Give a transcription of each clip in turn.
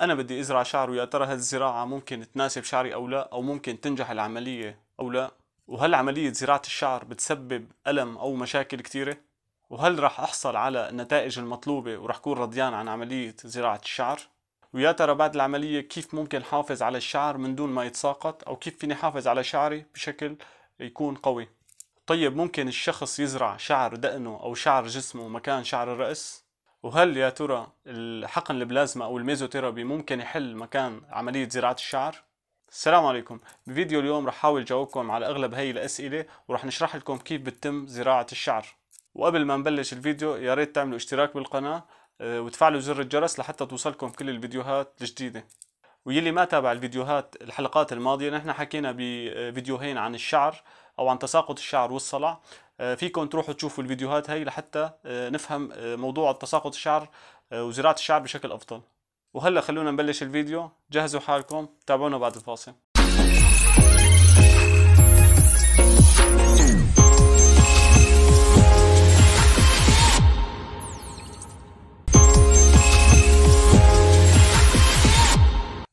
انا بدي ازرع شعر ويا ترى هالزراعه ممكن تناسب شعري او لا او ممكن تنجح العمليه او لا وهل عمليه زراعه الشعر بتسبب الم او مشاكل كثيره وهل راح احصل على النتائج المطلوبه وراح كون رضيان عن عمليه زراعه الشعر ويا ترى بعد العملية كيف ممكن حافظ على الشعر من دون ما يتساقط أو كيف فيني حافظ على شعري بشكل يكون قوي طيب ممكن الشخص يزرع شعر دقنه أو شعر جسمه مكان شعر الرأس وهل يا ترى حقن البلازما أو الميزوثيرابي ممكن يحل مكان عملية زراعة الشعر؟ السلام عليكم بفيديو اليوم رح حاول جاوبكم على أغلب هاي الأسئلة ورح نشرح لكم كيف بتتم زراعة الشعر وقبل ما نبلش الفيديو يا ريت تعملوا اشتراك بالقناة آه، وتفعلوا زر الجرس لحتى توصلكم كل الفيديوهات الجديدة ويلي ما تابع الفيديوهات الحلقات الماضية نحن حكينا بفيديوهين عن الشعر أو عن تساقط الشعر والصلع آه، فيكم تروحوا تشوفوا الفيديوهات هاي لحتى آه، نفهم آه، موضوع تساقط الشعر وزراعة الشعر بشكل أفضل وهلا خلونا نبلش الفيديو جهزوا حالكم تابعونا بعد الفاصل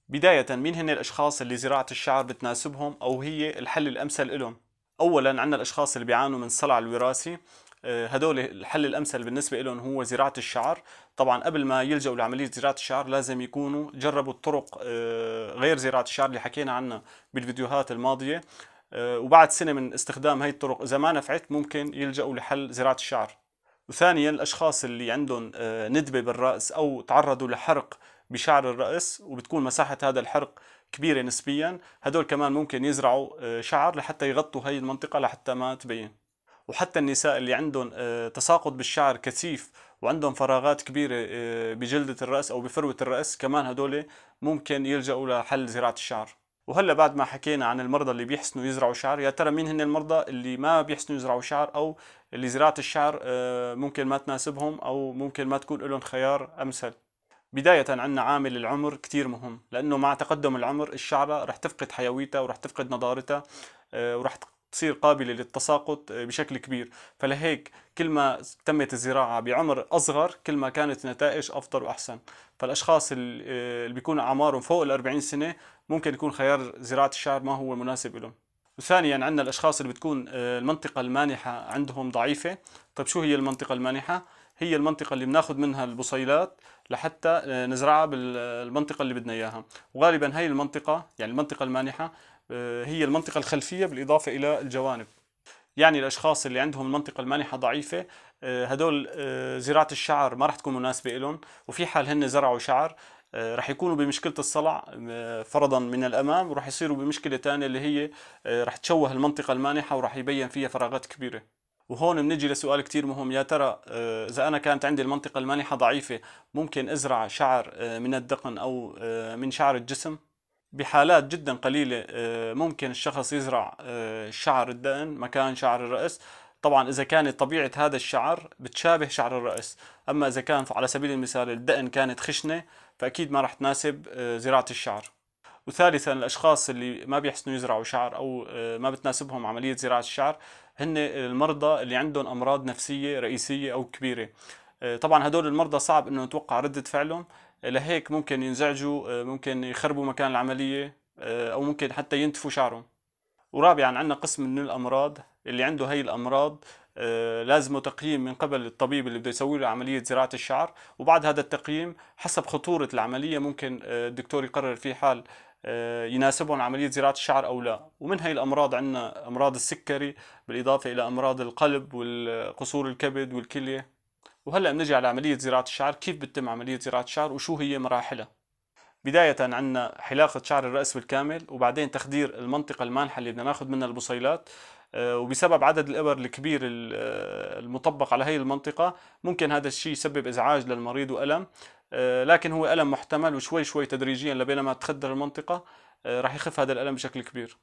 بداية مين هن الأشخاص اللي زراعة الشعر بتناسبهم أو هي الحل الأمثل إلهم اولا عندنا الاشخاص اللي بيعانوا من صلع الوراثي آه، هدول الحل الامثل بالنسبه لهم هو زراعه الشعر طبعا قبل ما يلجأوا لعمليه زراعه الشعر لازم يكونوا جربوا الطرق آه، غير زراعه الشعر اللي حكينا عنها بالفيديوهات الماضيه آه، وبعد سنه من استخدام هي الطرق اذا ما نفعت ممكن يلجأوا لحل زراعه الشعر وثانيا الاشخاص اللي عندهم ندبه بالراس او تعرضوا لحرق بشعر الراس وبتكون مساحه هذا الحرق كبيره نسبيا هدول كمان ممكن يزرعوا آه، شعر لحتى يغطوا هي المنطقه لحتى ما تبين وحتى النساء اللي عندهم آه، تساقط بالشعر كثيف وعندهم فراغات كبيرة آه، بجلدة الرأس أو بفروة الرأس كمان هدول ممكن يلجأوا لحل زراعة الشعر وهلا بعد ما حكينا عن المرضى اللي بيحسنوا يزرعوا شعر يا ترى مين هن المرضى اللي ما بيحسنوا يزرعوا شعر أو اللي زراعة الشعر ممكن ما تناسبهم أو ممكن ما تكون لهم خيار أمثل بداية عنا عامل العمر كتير مهم لأنه مع تقدم العمر الشعرة رح تفقد حيويتها ورح تفقد نضارتها آه، ورح تصير قابلة للتساقط آه، بشكل كبير فلهيك كل ما تمت الزراعة بعمر أصغر كل ما كانت نتائج أفضل وأحسن فالأشخاص آه، اللي بيكون أعمارهم فوق الأربعين سنة ممكن يكون خيار زراعة الشعر ما هو مناسب لهم وثانيا عندنا الأشخاص اللي بتكون المنطقة المانحة عندهم ضعيفة طيب شو هي المنطقة المانحة؟ هي المنطقة اللي بناخذ منها البصيلات لحتى آه، نزرعها بالمنطقة اللي بدنا إياها وغالبا هي المنطقة يعني المنطقة المانحة آه، هي المنطقة الخلفية بالإضافة إلى الجوانب يعني الأشخاص اللي عندهم المنطقة المانحة ضعيفة آه، هدول زراعة الشعر ما راح تكون مناسبة لهم وفي حال هن زرعوا شعر رح يكونوا بمشكلة الصلع فرضا من الأمام ورح يصيروا بمشكلة ثانية اللي هي رح تشوه المنطقة المانحة ورح يبين فيها فراغات كبيرة وهون بنجي لسؤال كثير مهم يا ترى آه، اذا انا كانت عندي المنطقه المانحه ضعيفه ممكن ازرع شعر آه، من الدقن او آه، من شعر الجسم بحالات جدا قليله ممكن الشخص يزرع شعر الدقن مكان شعر الراس طبعا اذا كانت طبيعه هذا الشعر بتشابه شعر الراس اما اذا كان على سبيل المثال الدقن كانت خشنه فاكيد ما راح تناسب زراعه الشعر وثالثا الاشخاص اللي ما بيحسنوا يزرعوا شعر او آه، ما بتناسبهم عمليه زراعه الشعر هن المرضى اللي عندهم امراض نفسيه رئيسيه او كبيره آه، طبعا هدول المرضى صعب انه نتوقع رده فعلهم آه، لهيك ممكن ينزعجوا ممكن يخربوا مكان العمليه او ممكن حتى ينتفوا شعرهم ورابعا عندنا قسم من الامراض اللي عنده هي الامراض لازمه تقييم من قبل الطبيب اللي بده يسوي له عمليه زراعه الشعر وبعد هذا التقييم حسب خطوره العمليه ممكن الدكتور يقرر في حال آه، يناسبهم عملية زراعة الشعر أو لا ومن هاي الأمراض عندنا أمراض السكري بالإضافة إلى أمراض القلب والقصور الكبد والكلية وهلأ بنجي على عملية زراعة الشعر كيف بتتم عملية زراعة الشعر وشو هي مراحلها بداية عندنا حلاقة شعر الرأس بالكامل وبعدين تخدير المنطقة المانحة اللي بدنا ناخذ منها البصيلات آه، وبسبب عدد الإبر الكبير آه، المطبق على هي المنطقة ممكن هذا الشيء يسبب إزعاج للمريض وألم آه، لكن هو الم محتمل وشوي شوي تدريجيا لبينما تخدر المنطقه آه، راح يخف هذا الالم بشكل كبير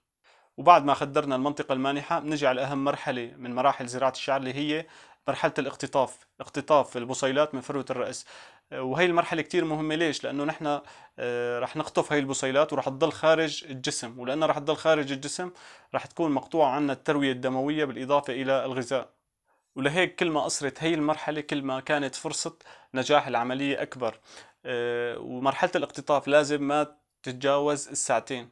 وبعد ما خدرنا المنطقة المانحة بنجي على أهم مرحلة من مراحل زراعة الشعر اللي هي مرحلة الاقتطاف اقتطاف البصيلات من فروة الرأس آه، وهي المرحلة كتير مهمة ليش؟ لأنه نحن رح نقطف هاي البصيلات ورح تضل خارج الجسم ولأنها رح تضل خارج الجسم رح تكون مقطوعة عنا التروية الدموية بالإضافة إلى الغذاء ولهيك كل ما قصرت هي المرحلة كل ما كانت فرصة نجاح العملية أكبر آه، ومرحلة الاقتطاف لازم ما تتجاوز الساعتين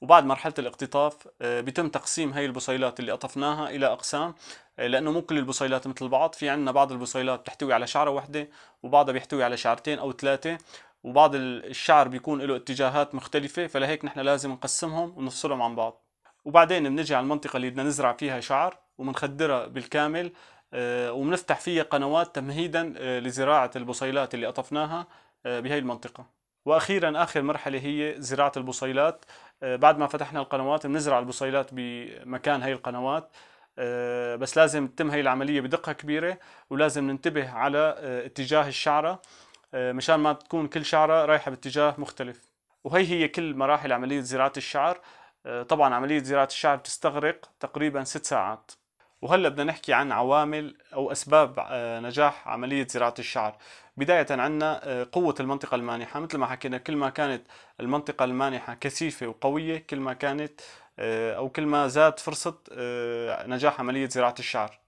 وبعد مرحلة الاقتطاف آه، بيتم تقسيم هاي البصيلات اللي قطفناها إلى أقسام آه، لأنه مو كل البصيلات مثل بعض في عندنا بعض البصيلات بتحتوي على شعرة واحدة وبعضها بيحتوي على شعرتين أو ثلاثة وبعض الشعر بيكون له اتجاهات مختلفة فلهيك نحن لازم نقسمهم ونفصلهم عن بعض وبعدين بنجي على المنطقه اللي بدنا نزرع فيها شعر وبنخدرها بالكامل آه، وبنفتح فيها قنوات تمهيدا آه، لزراعه البصيلات اللي قطفناها آه، بهي المنطقه واخيرا اخر مرحله هي زراعه البصيلات بعد ما فتحنا القنوات بنزرع البصيلات بمكان هي القنوات بس لازم تتم هي العملية بدقة كبيرة ولازم ننتبه على اتجاه الشعرة مشان ما تكون كل شعرة رايحة باتجاه مختلف وهي هي كل مراحل عملية زراعة الشعر آه، طبعا عملية زراعة الشعر تستغرق تقريبا ست ساعات وهلا بدنا نحكي عن عوامل او اسباب آه، نجاح عمليه زراعه الشعر بدايه عندنا آه، قوه المنطقه المانحه مثل ما حكينا كل ما كانت المنطقه المانحه كثيفه وقويه كل ما كانت او كل ما زاد فرصه نجاح عمليه زراعه الشعر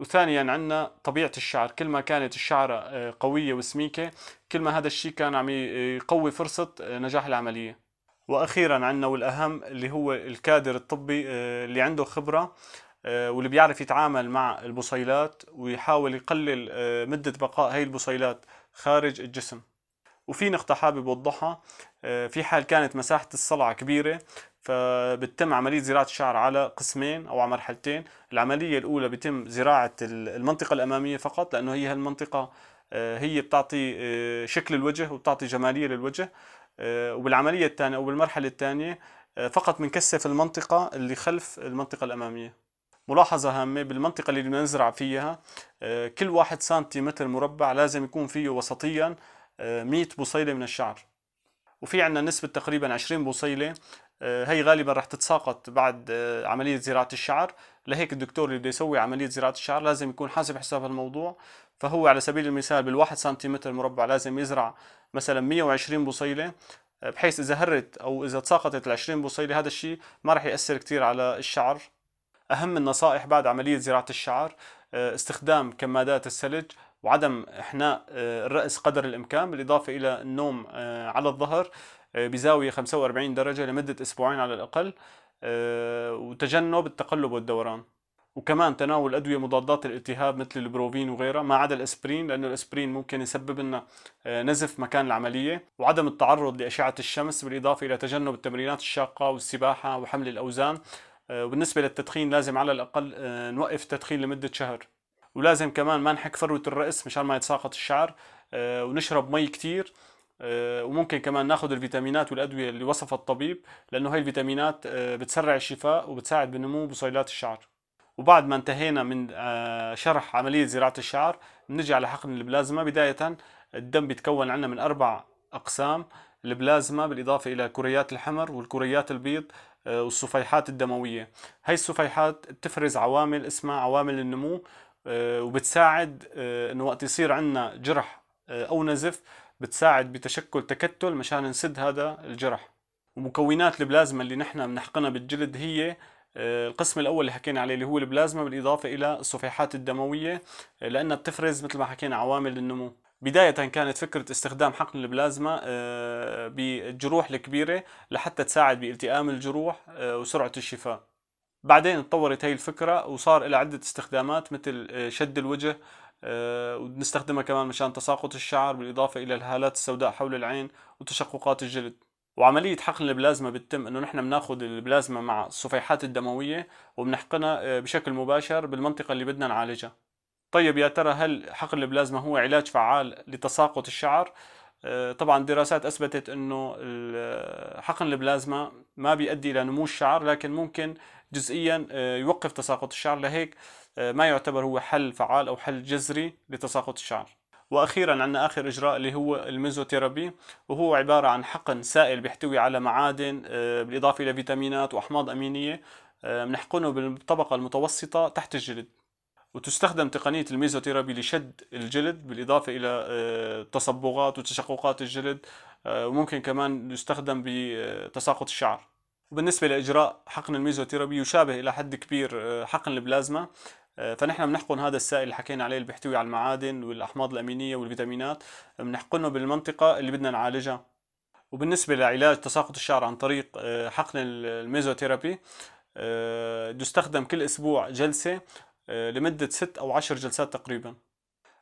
وثانيا عندنا طبيعة الشعر كل ما كانت الشعرة قوية وسميكة كل ما هذا الشيء كان عم يقوي فرصة نجاح العملية واخيرا عندنا والاهم اللي هو الكادر الطبي آه، اللي عنده خبره آه، واللي بيعرف يتعامل مع البصيلات ويحاول يقلل آه، مده بقاء هي البصيلات خارج الجسم وفي نقطة حابب أوضحها في حال كانت مساحة الصلع كبيرة فبتم عملية زراعة الشعر على قسمين أو على مرحلتين العملية الأولى بتم زراعة المنطقة الأمامية فقط لأنه هي هالمنطقة هي بتعطي شكل الوجه وبتعطي جمالية للوجه آه، وبالعملية الثانية أو بالمرحلة الثانية آه، فقط بنكثف المنطقة اللي خلف المنطقة الأمامية ملاحظة هامة بالمنطقة اللي بدنا نزرع فيها آه، كل واحد سنتيمتر مربع لازم يكون فيه وسطيا 100 بصيلة من الشعر وفي عندنا نسبة تقريبا 20 بصيلة هي غالبا رح تتساقط بعد عملية زراعة الشعر لهيك الدكتور اللي بده يسوي عملية زراعة الشعر لازم يكون حاسب حساب هالموضوع فهو على سبيل المثال بالواحد سنتيمتر مربع لازم يزرع مثلا 120 بصيله آه، بحيث اذا هرت او اذا تساقطت ال 20 بصيله هذا الشيء ما راح ياثر كثير على الشعر اهم النصائح بعد عمليه زراعه الشعر آه، استخدام كمادات الثلج وعدم احناء آه، الراس قدر الامكان بالاضافه الى النوم على الظهر بزاويه 45 درجه لمده اسبوعين على الاقل وتجنب التقلب والدوران وكمان تناول ادويه مضادات الالتهاب مثل البروفين وغيرها ما عدا الاسبرين لانه الاسبرين ممكن يسبب لنا آه، نزف مكان العمليه وعدم التعرض لاشعه الشمس بالاضافه الى تجنب التمرينات الشاقه والسباحه وحمل الاوزان آه، وبالنسبه للتدخين لازم على الاقل آه، نوقف التدخين لمده شهر ولازم كمان ما نحك فروه الراس مشان ما يتساقط الشعر ونشرب مي كثير وممكن كمان ناخذ الفيتامينات والادويه اللي وصفها الطبيب لانه هي الفيتامينات بتسرع الشفاء وبتساعد بنمو بصيلات الشعر وبعد ما انتهينا من آه، شرح عملية زراعة الشعر على لحقن البلازما بداية الدم بيتكون عندنا من أربع أقسام البلازما بالإضافة إلى كريات الحمر والكريات البيض آه، والصفيحات الدموية هاي الصفيحات تفرز عوامل اسمها عوامل النمو آه، وبتساعد انه وقت يصير عندنا جرح او نزف بتساعد بتشكل تكتل مشان نسد هذا الجرح ومكونات البلازما اللي نحن بنحقنها بالجلد هي آه، القسم الاول اللي حكينا عليه اللي هو البلازما بالاضافه الى الصفيحات الدمويه آه، لانها بتفرز مثل ما حكينا عوامل النمو بداية كانت فكرة استخدام حقن البلازما آه، بالجروح الكبيرة لحتى تساعد بالتئام الجروح وسرعة الشفاء بعدين تطورت هي الفكرة وصار لها عدة استخدامات مثل شد الوجه وبنستخدمها كمان مشان تساقط الشعر بالإضافة إلى الهالات السوداء حول العين وتشققات الجلد وعملية حقن البلازما بتتم انه نحن بناخذ البلازما مع الصفيحات الدموية وبنحقنها آه، بشكل مباشر بالمنطقة اللي بدنا نعالجها طيب يا ترى هل حقن البلازما هو علاج فعال لتساقط الشعر؟ آه، طبعا دراسات اثبتت انه آه، حقن البلازما ما بيؤدي الى نمو الشعر لكن ممكن جزئيا يوقف تساقط الشعر لهيك ما يعتبر هو حل فعال او حل جذري لتساقط الشعر واخيرا عندنا اخر اجراء اللي هو الميزوثيرابي وهو عباره عن حقن سائل بيحتوي على معادن آه، بالاضافه الى فيتامينات واحماض امينيه بنحقنه آه، بالطبقه المتوسطه تحت الجلد وتستخدم تقنية الميزوثيرابي لشد الجلد بالإضافة إلى آه، تصبغات وتشققات الجلد وممكن كمان يستخدم بتساقط الشعر وبالنسبة لإجراء حقن الميزوثيرابي يشابه إلى حد كبير حقن البلازما فنحن بنحقن هذا السائل اللي حكينا عليه اللي بيحتوي على المعادن والاحماض الامينيه والفيتامينات بنحقنه بالمنطقه اللي بدنا نعالجها وبالنسبه لعلاج تساقط الشعر عن طريق آه، حقن الميزوثيرابي آه، يستخدم كل اسبوع جلسه آه، لمده 6 او 10 جلسات تقريبا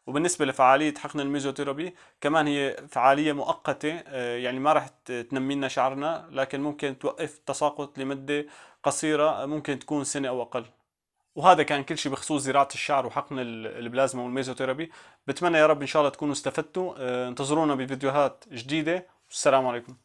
وبالنسبة لفعالية حقن الميزوثيرابي كمان هي فعالية مؤقتة يعني ما راح تنمي لنا شعرنا لكن ممكن توقف التساقط لمدة قصيرة ممكن تكون سنة أو أقل وهذا كان كل شيء بخصوص زراعه الشعر وحقن البلازما والميزوثيرابي بتمنى يا رب ان شاء الله تكونوا استفدتوا آه، انتظرونا بفيديوهات جديده والسلام عليكم